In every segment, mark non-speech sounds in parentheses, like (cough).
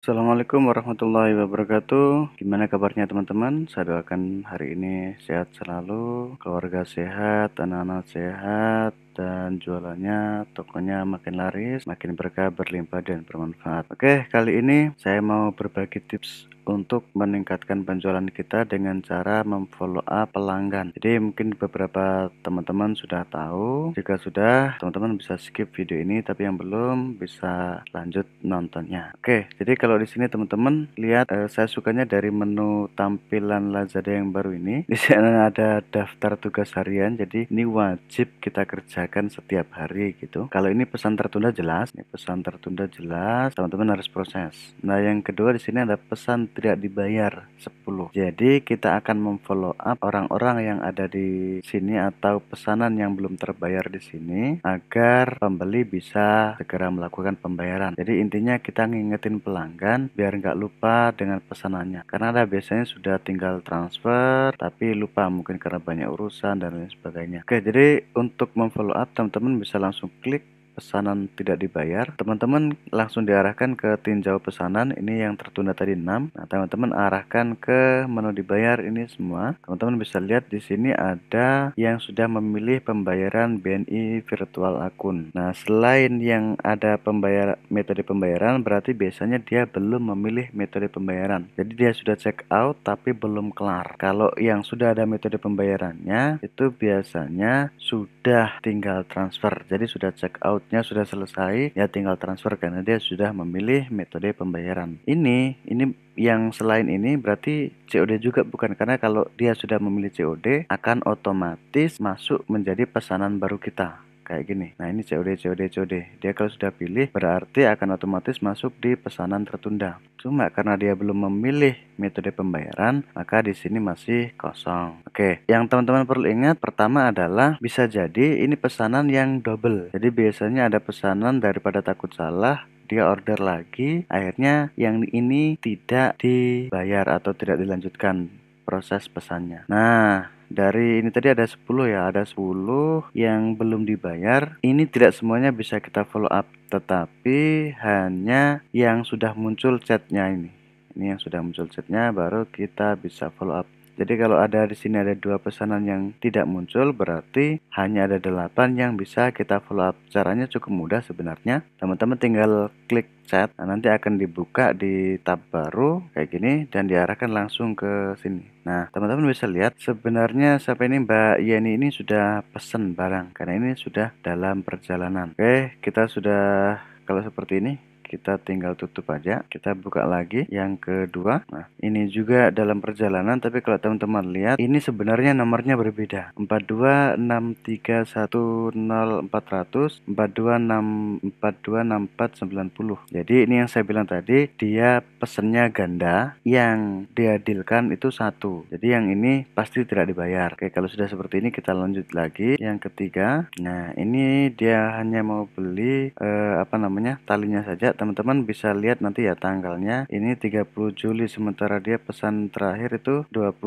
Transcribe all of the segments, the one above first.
Assalamualaikum warahmatullahi wabarakatuh Gimana kabarnya teman-teman? Saya doakan hari ini sehat selalu Keluarga sehat, anak-anak sehat dan jualannya tokonya makin laris, makin berkah, berlimpah dan bermanfaat. Oke, kali ini saya mau berbagi tips untuk meningkatkan penjualan kita dengan cara memfollow up pelanggan. Jadi mungkin beberapa teman-teman sudah tahu. Jika sudah, teman-teman bisa skip video ini tapi yang belum bisa lanjut nontonnya. Oke, jadi kalau di sini teman-teman lihat eh, saya sukanya dari menu tampilan Lazada yang baru ini. Di sana (laughs) ada daftar tugas harian. Jadi ini wajib kita kerjakan kerjakan setiap hari gitu. Kalau ini pesan tertunda jelas, ini pesan tertunda jelas, teman-teman harus proses. Nah, yang kedua di sini ada pesan tidak dibayar 10. Jadi kita akan memfollow up orang-orang yang ada di sini atau pesanan yang belum terbayar di sini agar pembeli bisa segera melakukan pembayaran. Jadi intinya kita ngingetin pelanggan biar nggak lupa dengan pesanannya. Karena ada biasanya sudah tinggal transfer tapi lupa mungkin karena banyak urusan dan lain sebagainya. Oke, jadi untuk memfollow follow teman-teman bisa langsung klik pesanan tidak dibayar, teman-teman langsung diarahkan ke tinjau pesanan ini yang tertunda tadi 6. Nah, teman-teman arahkan ke menu dibayar ini semua. Teman-teman bisa lihat di sini ada yang sudah memilih pembayaran BNI virtual akun. Nah, selain yang ada pembayar metode pembayaran berarti biasanya dia belum memilih metode pembayaran. Jadi dia sudah check out tapi belum kelar. Kalau yang sudah ada metode pembayarannya itu biasanya sudah tinggal transfer. Jadi sudah check out Projectnya sudah selesai, ya tinggal transfer karena dia sudah memilih metode pembayaran. Ini, ini yang selain ini berarti COD juga bukan karena kalau dia sudah memilih COD akan otomatis masuk menjadi pesanan baru kita kayak gini nah ini COD COD COD dia kalau sudah pilih berarti akan otomatis masuk di pesanan tertunda cuma karena dia belum memilih metode pembayaran maka di sini masih kosong oke yang teman-teman perlu ingat pertama adalah bisa jadi ini pesanan yang double jadi biasanya ada pesanan daripada takut salah dia order lagi akhirnya yang ini tidak dibayar atau tidak dilanjutkan proses pesannya. Nah, dari ini tadi ada 10 ya, ada 10 yang belum dibayar. Ini tidak semuanya bisa kita follow up, tetapi hanya yang sudah muncul chatnya ini. Ini yang sudah muncul chatnya baru kita bisa follow up. Jadi kalau ada di sini ada dua pesanan yang tidak muncul berarti hanya ada delapan yang bisa kita follow up. Caranya cukup mudah sebenarnya. Teman-teman tinggal klik chat nah, nanti akan dibuka di tab baru kayak gini dan diarahkan langsung ke sini. Nah, teman-teman bisa lihat sebenarnya siapa ini Mbak Yeni ini sudah pesen barang karena ini sudah dalam perjalanan. Oke, kita sudah kalau seperti ini kita tinggal tutup aja kita buka lagi yang kedua nah ini juga dalam perjalanan tapi kalau teman-teman lihat ini sebenarnya nomornya berbeda 42631040 426426490 jadi ini yang saya bilang tadi dia pesennya ganda yang diadilkan itu satu jadi yang ini pasti tidak dibayar oke kalau sudah seperti ini kita lanjut lagi yang ketiga nah ini dia hanya mau beli eh, apa namanya talinya saja teman-teman bisa lihat nanti ya tanggalnya ini 30 Juli sementara dia pesan terakhir itu 21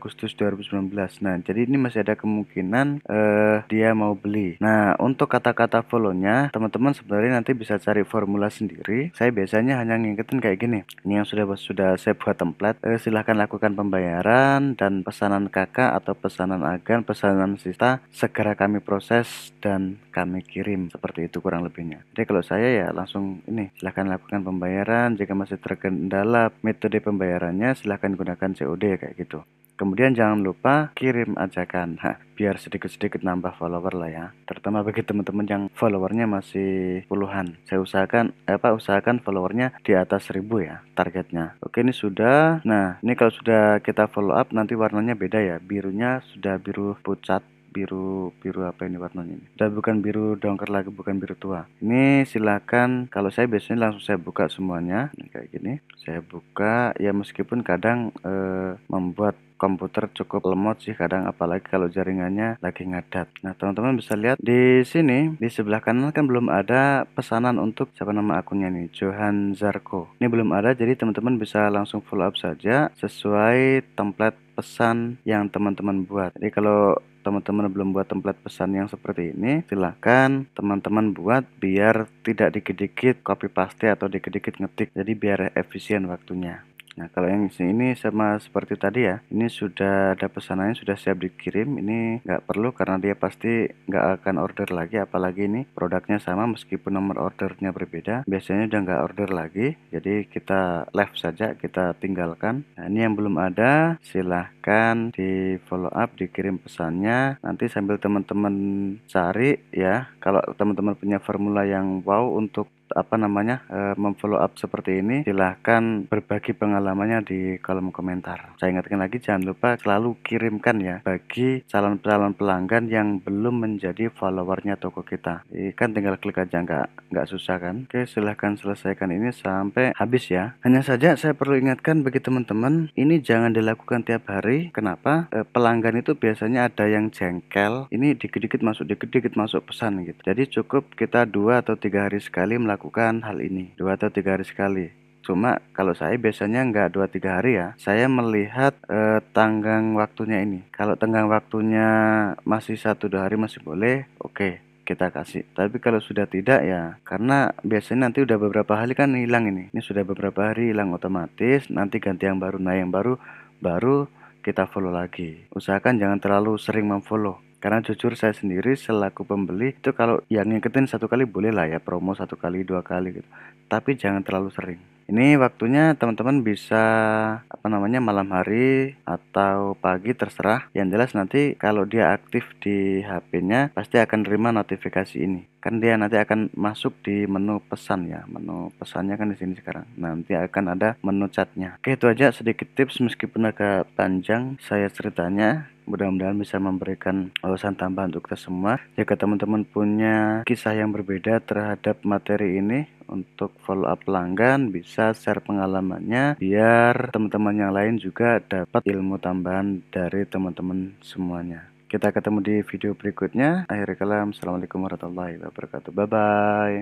Agustus 2019 nah jadi ini masih ada kemungkinan eh, dia mau beli nah untuk kata-kata follow-nya teman-teman sebenarnya nanti bisa cari formula sendiri saya biasanya hanya ngingetin kayak gini ini yang sudah sudah saya buat template eh, silahkan lakukan pembayaran dan pesanan kakak atau pesanan agen pesanan sista segera kami proses dan kami kirim seperti itu kurang lebihnya jadi kalau saya ya langsung ini. Silahkan lakukan pembayaran. Jika masih terkendala metode pembayarannya, silahkan gunakan COD kayak gitu. Kemudian jangan lupa kirim ajakan, ha, biar sedikit-sedikit nambah follower lah ya. Terutama bagi teman-teman yang followernya masih puluhan. Saya usahakan, apa usahakan followernya di atas 1000 ya targetnya. Oke ini sudah. Nah ini kalau sudah kita follow up nanti warnanya beda ya. Birunya sudah biru pucat biru biru apa ini warnanya ini dan bukan biru dongker lagi bukan biru tua ini silakan kalau saya biasanya langsung saya buka semuanya ini kayak gini saya buka ya meskipun kadang eh, membuat komputer cukup lemot sih kadang apalagi kalau jaringannya lagi ngadat. Nah, teman-teman bisa lihat di sini di sebelah kanan kan belum ada pesanan untuk siapa nama akunnya nih, Johan Zarko. Ini belum ada jadi teman-teman bisa langsung follow up saja sesuai template pesan yang teman-teman buat. Jadi kalau teman-teman belum buat template pesan yang seperti ini, silahkan teman-teman buat biar tidak dikit-dikit copy paste atau dikit-dikit ngetik. Jadi biar efisien waktunya. Nah, kalau yang ini sama seperti tadi ya, ini sudah ada pesanannya sudah siap dikirim. Ini nggak perlu karena dia pasti nggak akan order lagi, apalagi ini produknya sama meskipun nomor ordernya berbeda. Biasanya udah nggak order lagi, jadi kita left saja, kita tinggalkan. Nah, ini yang belum ada, silahkan di follow up, dikirim pesannya. Nanti sambil teman-teman cari ya, kalau teman-teman punya formula yang wow untuk apa namanya uh, memfollow up seperti ini silahkan berbagi pengalamannya di kolom komentar saya ingatkan lagi jangan lupa selalu kirimkan ya bagi calon-calon pelanggan yang belum menjadi followernya toko kita ikan kan tinggal klik aja nggak nggak susah kan oke silahkan selesaikan ini sampai habis ya hanya saja saya perlu ingatkan bagi teman-teman ini jangan dilakukan tiap hari kenapa e, pelanggan itu biasanya ada yang jengkel ini dikit-dikit masuk dikit-dikit masuk pesan gitu jadi cukup kita dua atau tiga hari sekali melakukan lakukan hal ini dua atau tiga hari sekali. Cuma kalau saya biasanya nggak dua tiga hari ya, saya melihat eh, tanggang waktunya ini. Kalau tenggang waktunya masih satu dua hari masih boleh, oke. Okay kita kasih. Tapi kalau sudah tidak ya, karena biasanya nanti udah beberapa hari kan hilang ini. Ini sudah beberapa hari hilang otomatis, nanti ganti yang baru. Nah, yang baru baru kita follow lagi. Usahakan jangan terlalu sering memfollow karena jujur saya sendiri selaku pembeli itu kalau yang ngingetin satu kali boleh lah ya promo satu kali dua kali gitu tapi jangan terlalu sering ini waktunya teman-teman bisa apa namanya malam hari atau pagi terserah. Yang jelas nanti kalau dia aktif di HP-nya pasti akan terima notifikasi ini. Kan dia nanti akan masuk di menu pesan ya. Menu pesannya kan di sini sekarang. Nanti akan ada menu chatnya. Oke itu aja sedikit tips meskipun agak panjang saya ceritanya mudah-mudahan bisa memberikan alasan tambahan untuk kita semua. Jika teman-teman punya kisah yang berbeda terhadap materi ini, untuk follow up pelanggan, bisa share pengalamannya biar teman-teman yang lain juga dapat ilmu tambahan dari teman-teman semuanya. Kita ketemu di video berikutnya. Akhir kalam, Assalamualaikum warahmatullahi wabarakatuh. Bye-bye.